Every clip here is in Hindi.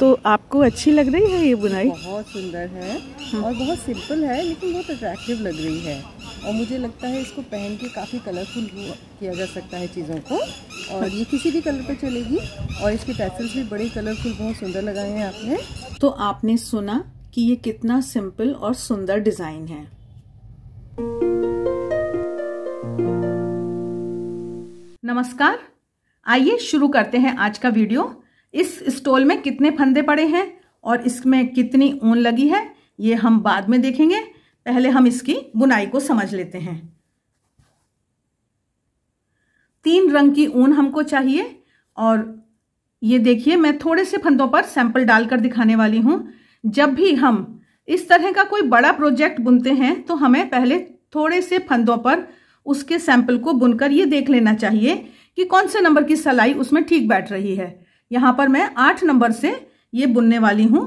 तो आपको अच्छी लग रही है ये बुनाई बहुत सुंदर है और बहुत सिंपल है लेकिन बहुत अट्रैक्टिव लग रही है और मुझे लगता है इसको पहन के काफ़ी कलरफुल किया जा सकता है चीज़ों को और ये किसी भी कलर पे चलेगी और इसके टैसल्स भी बड़े कलरफुल बहुत सुंदर लगाए हैं आपने तो आपने सुना कि ये कितना सिंपल और सुंदर डिज़ाइन है नमस्कार आइए शुरू करते हैं आज का वीडियो इस स्टॉल में कितने फंदे पड़े हैं और इसमें कितनी ऊन लगी है ये हम बाद में देखेंगे पहले हम इसकी बुनाई को समझ लेते हैं तीन रंग की ऊन हमको चाहिए और ये देखिए मैं थोड़े से फंदों पर सैंपल डालकर दिखाने वाली हूँ जब भी हम इस तरह का कोई बड़ा प्रोजेक्ट बुनते हैं तो हमें पहले थोड़े से फंदों पर उसके सैंपल को बुनकर ये देख लेना चाहिए कि कौन से नंबर की सलाई उसमें ठीक बैठ रही है यहाँ पर मैं आठ नंबर से ये बुनने वाली हूँ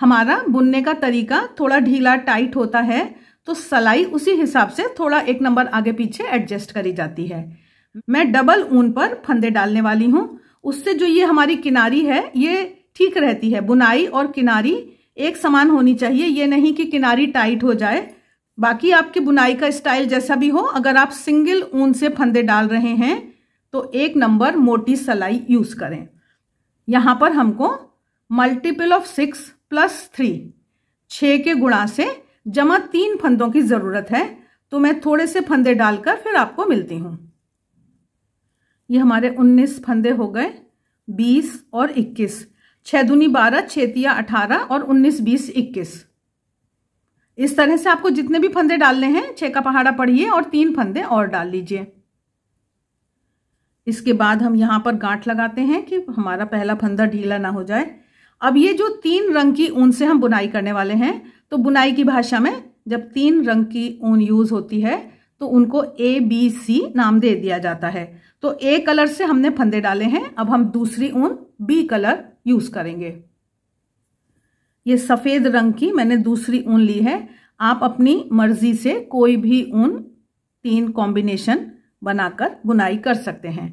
हमारा बुनने का तरीका थोड़ा ढीला टाइट होता है तो सलाई उसी हिसाब से थोड़ा एक नंबर आगे पीछे एडजस्ट करी जाती है मैं डबल ऊन पर फंदे डालने वाली हूँ उससे जो ये हमारी किनारी है ये ठीक रहती है बुनाई और किनारी एक समान होनी चाहिए ये नहीं कि किनारी टाइट हो जाए बाकी आपकी बुनाई का स्टाइल जैसा भी हो अगर आप सिंगल ऊन से फंदे डाल रहे हैं तो एक नंबर मोटी सलाई यूज करें यहाँ पर हमको multiple of six plus three छः के गुणा से जमा तीन फंदों की ज़रूरत है तो मैं थोड़े से फंदे डालकर फिर आपको मिलती हूँ ये हमारे उन्नीस फंदे हो गए बीस और इक्कीस छः दूनी बारह छेतिया अठारह और उन्नीस बीस इक्कीस इस तरह से आपको जितने भी फंदे डालने हैं छः का पहाड़ा पढ़िए और तीन फंदे और डाल लीजिए इसके बाद हम यहाँ पर गांठ लगाते हैं कि हमारा पहला फंदा ढीला ना हो जाए अब ये जो तीन रंग की ऊन से हम बुनाई करने वाले हैं तो बुनाई की भाषा में जब तीन रंग की ऊन यूज होती है तो उनको ए बी सी नाम दे दिया जाता है तो ए कलर से हमने फंदे डाले हैं अब हम दूसरी ऊन बी कलर यूज करेंगे ये सफेद रंग की मैंने दूसरी ऊन ली है आप अपनी मर्जी से कोई भी ऊन तीन कॉम्बिनेशन बनाकर बुनाई कर सकते हैं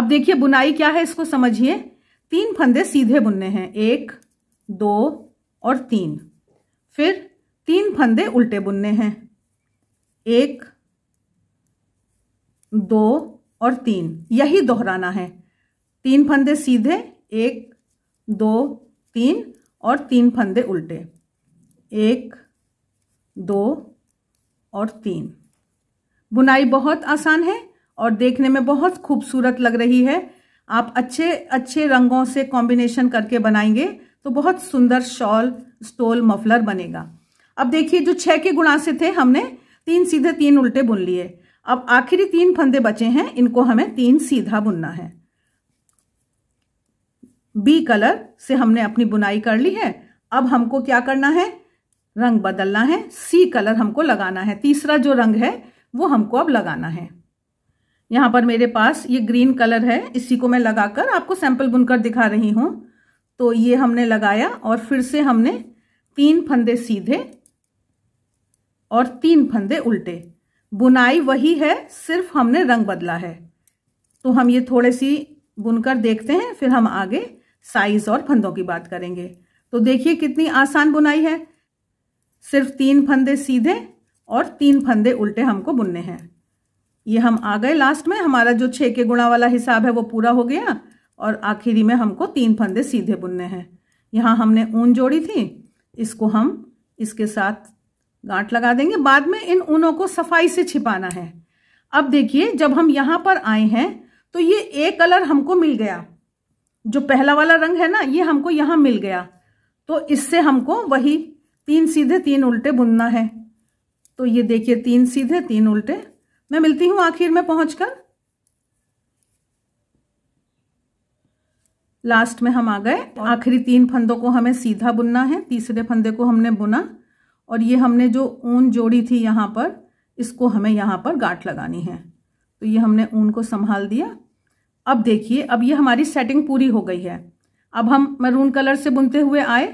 अब देखिए बुनाई क्या है इसको समझिए तीन फंदे सीधे बुनने हैं एक दो और तीन फिर तीन फंदे उल्टे बुनने हैं एक दो और तीन यही दोहराना है तीन फंदे सीधे एक दो तीन और तीन फंदे उल्टे एक दो और तीन बुनाई बहुत आसान है और देखने में बहुत खूबसूरत लग रही है आप अच्छे अच्छे रंगों से कॉम्बिनेशन करके बनाएंगे तो बहुत सुंदर शॉल स्टोल मफलर बनेगा अब देखिए जो छः के गुणा से थे हमने तीन सीधे तीन उल्टे बुन लिए अब आखिरी तीन फंदे बचे हैं इनको हमें तीन सीधा बुनना है बी कलर से हमने अपनी बुनाई कर ली है अब हमको क्या करना है रंग बदलना है सी कलर हमको लगाना है तीसरा जो रंग है वो हमको अब लगाना है यहां पर मेरे पास ये ग्रीन कलर है इसी को मैं लगाकर आपको सैंपल बुनकर दिखा रही हूं तो ये हमने लगाया और फिर से हमने तीन फंदे सीधे और तीन फंदे उल्टे बुनाई वही है सिर्फ हमने रंग बदला है तो हम ये थोड़े सी बुनकर देखते हैं फिर हम आगे साइज और फंदों की बात करेंगे तो देखिए कितनी आसान बुनाई है सिर्फ तीन फंदे सीधे और तीन फंदे उल्टे हमको बुनने हैं ये हम आ गए लास्ट में हमारा जो छः के गुणा वाला हिसाब है वो पूरा हो गया और आखिरी में हमको तीन फंदे सीधे बुनने हैं यहाँ हमने ऊन जोड़ी थी इसको हम इसके साथ गांठ लगा देंगे बाद में इन ऊनों को सफाई से छिपाना है अब देखिए जब हम यहाँ पर आए हैं तो ये एक कलर हमको मिल गया जो पहला वाला रंग है ना ये हमको यहाँ मिल गया तो इससे हमको वही तीन सीधे तीन उल्टे बुनना है तो ये देखिए तीन सीधे तीन उल्टे मैं मिलती हूं आखिर में पहुंचकर लास्ट में हम आ गए आखिरी तीन फंदों को हमें सीधा बुनना है तीसरे फंदे को हमने बुना और ये हमने जो ऊन जोड़ी थी यहाँ पर इसको हमें यहाँ पर गांठ लगानी है तो ये हमने ऊन को संभाल दिया अब देखिए अब ये हमारी सेटिंग पूरी हो गई है अब हम मरून कलर से बुनते हुए आए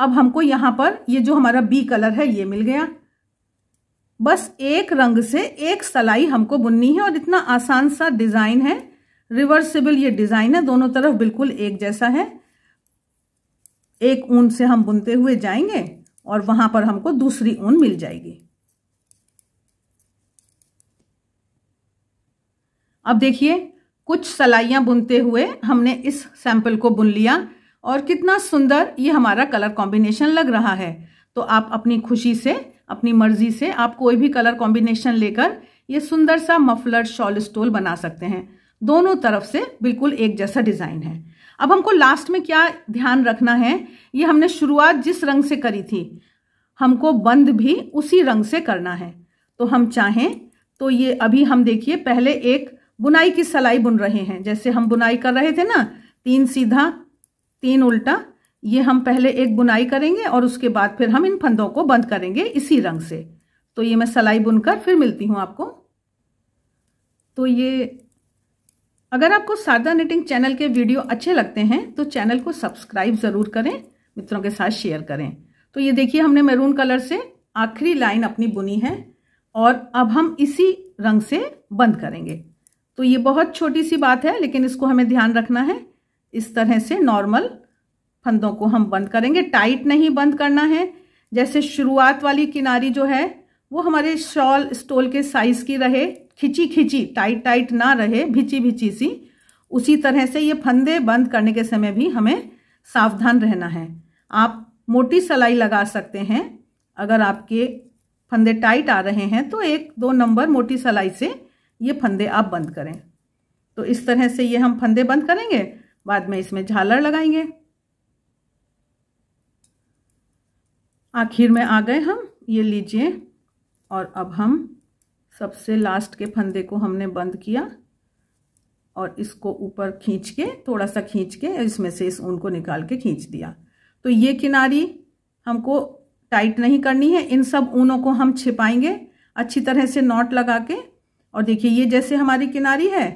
अब हमको यहाँ पर ये जो हमारा बी कलर है ये मिल गया बस एक रंग से एक सलाई हमको बुननी है और इतना आसान सा डिज़ाइन है रिवर्सिबल ये डिज़ाइन है दोनों तरफ बिल्कुल एक जैसा है एक ऊन से हम बुनते हुए जाएंगे और वहां पर हमको दूसरी ऊन मिल जाएगी अब देखिए कुछ सलाइयां बुनते हुए हमने इस सैंपल को बुन लिया और कितना सुंदर ये हमारा कलर कॉम्बिनेशन लग रहा है तो आप अपनी खुशी से अपनी मर्जी से आप कोई भी कलर कॉम्बिनेशन लेकर ये सुंदर सा मफलर शॉल स्टोल बना सकते हैं दोनों तरफ से बिल्कुल एक जैसा डिज़ाइन है अब हमको लास्ट में क्या ध्यान रखना है ये हमने शुरुआत जिस रंग से करी थी हमको बंद भी उसी रंग से करना है तो हम चाहें तो ये अभी हम देखिए पहले एक बुनाई की सलाई बुन रहे हैं जैसे हम बुनाई कर रहे थे ना तीन सीधा तीन उल्टा ये हम पहले एक बुनाई करेंगे और उसके बाद फिर हम इन फंदों को बंद करेंगे इसी रंग से तो ये मैं सलाई बुनकर फिर मिलती हूँ आपको तो ये अगर आपको सादा निटिंग चैनल के वीडियो अच्छे लगते हैं तो चैनल को सब्सक्राइब ज़रूर करें मित्रों के साथ शेयर करें तो ये देखिए हमने मैरून कलर से आखिरी लाइन अपनी बुनी है और अब हम इसी रंग से बंद करेंगे तो ये बहुत छोटी सी बात है लेकिन इसको हमें ध्यान रखना है इस तरह से नॉर्मल फंदों को हम बंद करेंगे टाइट नहीं बंद करना है जैसे शुरुआत वाली किनारी जो है वो हमारे शॉल स्टोल के साइज की रहे खिंची खिंची टाइट टाइट ना रहे भिची भिची सी उसी तरह से ये फंदे बंद करने के समय भी हमें सावधान रहना है आप मोटी सलाई लगा सकते हैं अगर आपके फंदे टाइट आ रहे हैं तो एक दो नंबर मोटी सलाई से ये फंदे आप बंद करें तो इस तरह से ये हम फंदे बंद करेंगे बाद में इसमें झालर लगाएंगे आखिर में आ गए हम ये लीजिए और अब हम सबसे लास्ट के फंदे को हमने बंद किया और इसको ऊपर खींच के थोड़ा सा खींच के इसमें से इस ऊन को निकाल के खींच दिया तो ये किनारी हमको टाइट नहीं करनी है इन सब ऊनों को हम छिपाएंगे अच्छी तरह से नॉट लगा के और देखिए ये जैसे हमारी किनारी है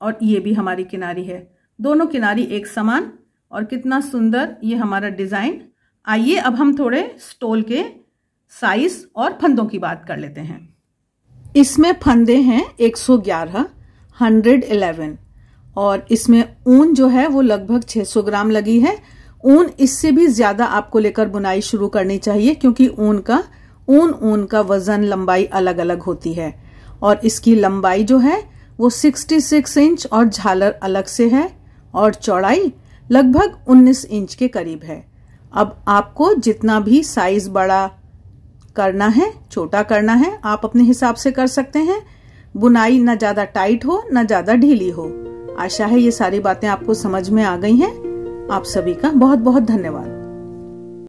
और ये भी हमारी किनारी है दोनों किनारी एक समान और कितना सुंदर ये हमारा डिज़ाइन आइए अब हम थोड़े स्टोल के साइज और फंदों की बात कर लेते हैं इसमें फंदे हैं 111, 111 और इसमें ऊन जो है वो लगभग 600 ग्राम लगी है ऊन इससे भी ज्यादा आपको लेकर बुनाई शुरू करनी चाहिए क्योंकि ऊन का ऊन ऊन का वजन लंबाई अलग अलग होती है और इसकी लंबाई जो है वो 66 इंच और झालर अलग से है और चौड़ाई लगभग 19 इंच के करीब है अब आपको जितना भी साइज बड़ा करना है छोटा करना है आप अपने हिसाब से कर सकते हैं बुनाई ना ज्यादा टाइट हो ना ज्यादा ढीली हो आशा है ये सारी बातें आपको समझ में आ गई हैं आप सभी का बहुत बहुत धन्यवाद